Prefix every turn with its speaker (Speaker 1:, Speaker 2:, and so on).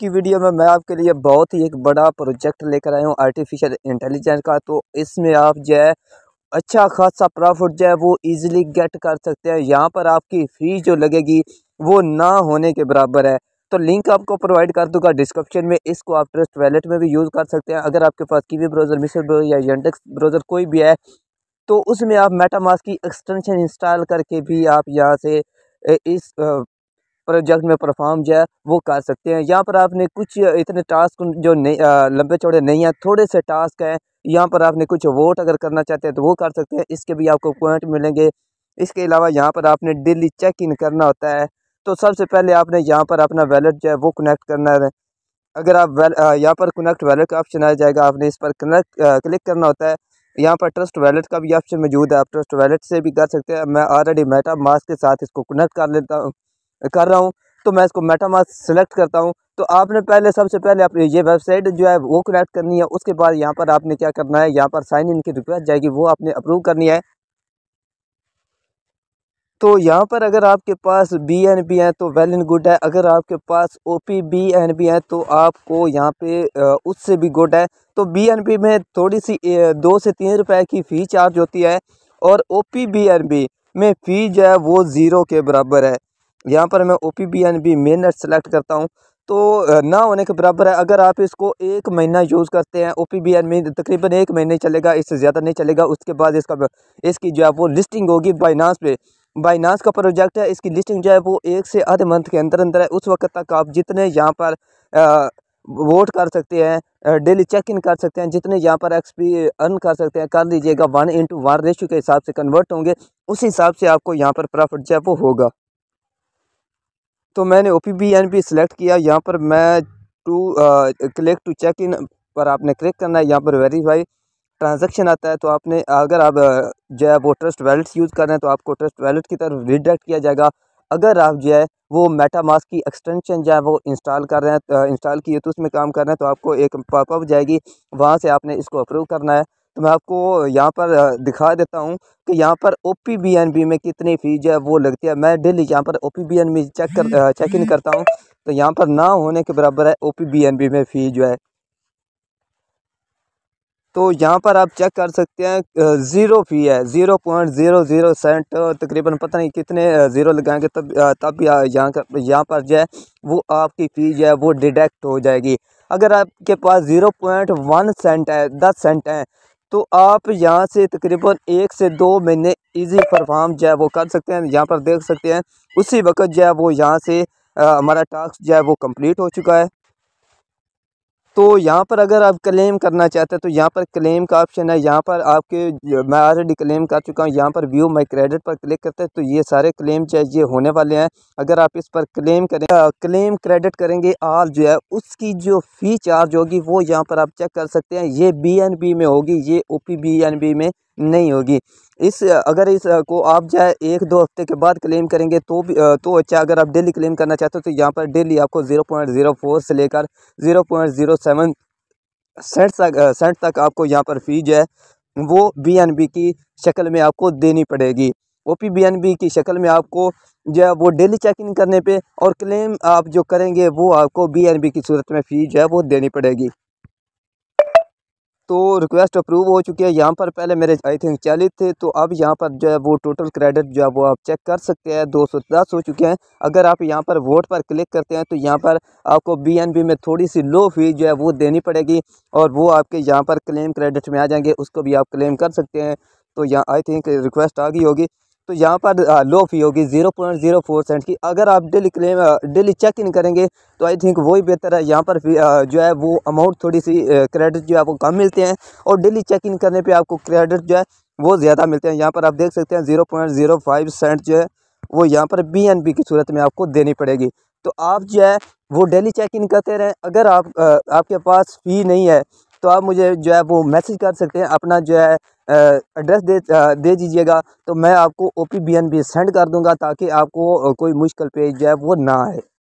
Speaker 1: की वीडियो में मैं आपके लिए बहुत ही एक बड़ा प्रोजेक्ट लेकर आया हूँ आर्टिफिशियल इंटेलिजेंस का तो इसमें आप जो है अच्छा खासा प्रॉफिट जो है वो इजीली गेट कर सकते हैं यहाँ पर आपकी फ़ीस जो लगेगी वो ना होने के बराबर है तो लिंक आपको प्रोवाइड कर दूंगा डिस्क्रिप्शन में इसको आप ट्रस्ट वैलेट में भी यूज़ कर सकते हैं अगर आपके पास की ब्राउज़र मिशन ब्राउज़र या येंडेक्स ब्राउज़र कोई भी है तो उसमें आप मेटामास की एक्सटेंशन इंस्टॉल करके भी आप यहाँ से इस प्रोजेक्ट में परफॉर्म जो है वो कर सकते हैं यहाँ पर आपने कुछ इतने टास्क जो नहीं लंबे चौड़े नहीं हैं थोड़े से टास्क हैं यहाँ पर आपने कुछ वोट अगर करना चाहते हैं तो वो कर सकते हैं इसके भी आपको पॉइंट मिलेंगे इसके अलावा यहाँ पर आपने डेली चेक इन करना होता है तो सबसे पहले आपने यहाँ पर अपना वैलेट जो है वो कनेक्ट करना है अगर आप वैल यहाँ पर कनेक्ट वैलेट का ऑप्शन आ जाएगा आपने इस पर कनेक्ट क्लिक करना होता है यहाँ पर ट्रस्ट वैलेट का भी ऑप्शन मौजूद है आप ट्रस्ट वैलेट से भी कर सकते हैं मैं ऑलरेडी मेटा मास्क के साथ इसको कनेक्ट कर लेता हूँ कर रहा हूँ तो मैं इसको मेटामास सेलेक्ट करता हूँ तो आपने पहले सबसे पहले अपनी ये वेबसाइट जो है वो कनेक्ट करनी है उसके बाद यहाँ पर आपने क्या करना है यहाँ पर साइन इन की रिक्वेस्ट जाएगी वो आपने अप्रूव करनी है तो यहाँ पर अगर आपके पास बी एन बी है तो वेल एंड गुड है अगर आपके पास O P B N B है तो आपको यहाँ पे उससे भी गुड है तो बी एन बी में थोड़ी सी दो से तीन रुपए की फ़ी चार्ज होती है और O P B N B में फ़ी जो है वो ज़ीरो के बराबर है यहाँ पर मैं O P B N B mainnet select करता हूँ तो ना होने के बराबर है अगर आप इसको एक महीना यूज़ करते हैं ओ पी बी एन में तकरीबन एक महीने चलेगा इससे ज़्यादा नहीं चलेगा उसके बाद इसका इसकी जो है वो लिस्टिंग होगी बाइनास पे बाइनास का प्रोजेक्ट है इसकी लिस्टिंग जो है वो एक से आधे मंथ के अंदर अंदर है उस वक्त तक आप जितने यहाँ पर वोट कर सकते हैं डेली चेक इन कर सकते हैं जितने यहाँ पर एक्सपी अर्न कर सकते हैं कर लीजिएगा वन इंटू वन रेशियो के हिसाब से कन्वर्ट होंगे उस हिसाब से आपको यहाँ पर प्रॉफिट जो है वो होगा तो मैंने O P B N P select किया यहाँ पर मैं to click to check in पर आपने क्लिक करना है यहाँ पर वेरीफाई ट्रांजेक्शन आता है तो आपने अगर आप जो है वो ट्रस्ट वैलेट यूज़ कर रहे हैं तो आपको ट्रस्ट वैलेट की तरफ रिडायरेक्ट किया जाएगा अगर आप जो है वो मेटामास की एक्सटेंशन जो है वो इंस्टॉल कर रहे हैं इंस्टॉल किए तो उसमें काम कर रहे हैं तो आपको एक पॉपअप जाएगी वहाँ से आपने इसको अप्रूव करना है तो मैं आपको यहाँ पर दिखा देता हूँ कि यहाँ पर O P B N B में कितनी फ़ीस है वो लगती है मैं डेली यहाँ पर O P B N B check कर चेक इन हम्म। करता हूँ तो यहाँ पर ना होने के बराबर है O P B N B में फी जो है तो यहाँ पर आप चेक कर सकते हैं ज़ीरो फी है zero point zero zero cent तकरीबन पता नहीं कितने ज़ीरो लगाएंगे तब तब यहाँ का यहाँ पर जो है वो आपकी फ़ी जो है वो डिडक्ट हो जाएगी अगर आपके पास ज़ीरो पॉइंट वन सेंट है दस सेंट है तो आप यहाँ से तकरीबन एक से दो महीने इजी परफॉर्म जो है वो कर सकते हैं यहाँ पर देख सकते हैं उसी वक्त जो है वो यहाँ से हमारा टास्क जो है वो कंप्लीट हो चुका है तो यहाँ पर अगर आप क्लेम करना चाहते हैं तो यहाँ पर क्लेम का ऑप्शन है यहाँ पर आपके मैं ऑलरेडी क्लेम कर चुका हूँ यहाँ पर व्यू माई क्रेडिट पर क्लिक करते हैं तो ये सारे क्लेम जो ये होने वाले हैं अगर आप इस पर क्लेम करें क्लेम क्रेडिट करेंगे आल जो है उसकी जो फ़ी चार्ज होगी वो यहाँ पर आप चेक कर सकते हैं ये बी में होगी ये ओ में नहीं होगी इस अगर इस को आप जो है एक दो हफ्ते के बाद क्लेम करेंगे तो भी तो अच्छा अगर आप डेली क्लेम करना चाहते हो तो यहाँ पर डेली आपको ज़ीरो पॉइंट ज़ीरो फोर से लेकर zero point zero seven cent तक सेंट तक आपको यहाँ पर फीस है वो बी की शक्ल में आपको देनी पड़ेगी O P B N B की शक्ल में आपको जो है वो डेली चेक इन करने पे और क्लेम आप जो करेंगे वो आपको बी एन बी की सूरत में फ़ी जो है वो देनी पड़ेगी तो रिक्वेस्ट अप्रूव हो चुकी है यहाँ पर पहले मेरे आई थिंक चालीस थे तो अब यहाँ पर जो है वो टोटल क्रेडिट जो है वो आप चेक कर सकते हैं दो सौ दस हो चुके हैं अगर आप यहाँ पर वोट पर क्लिक करते हैं तो यहाँ पर आपको बी एन बी में थोड़ी सी लो फीस जो है वो देनी पड़ेगी और वो आपके यहाँ पर क्लेम क्रेडिट में आ जाएंगे उसको भी आप क्लेम कर सकते हैं तो यहाँ आई थिंक रिक्वेस्ट आ गई होगी तो यहाँ पर लो फी होगी zero point zero four cent की अगर आप daily claim daily check in करेंगे तो आई थिंक वही बेहतर है यहाँ पर जो है वो अमाउंट थोड़ी सी क्रेडिट जो है आपको कम मिलते हैं और डेली चेक इन करने पर आपको क्रेडिट जो है वो ज़्यादा मिलते हैं यहाँ पर आप देख सकते हैं zero point zero five cent जो है वो यहाँ पर बी एन बी की सूरत में आपको देनी पड़ेगी तो आप जो है वो डेली चेक इन करते रहें अगर आप आ, आपके पास फ़ी नहीं है तो आप मुझे जो है वो मैसेज कर सकते हैं अपना जो है एड्रेस दे दे दीजिएगा तो मैं आपको ओ पी बी एन भी सेंड कर दूंगा ताकि आपको कोई मुश्किल पेज जो है वो ना आए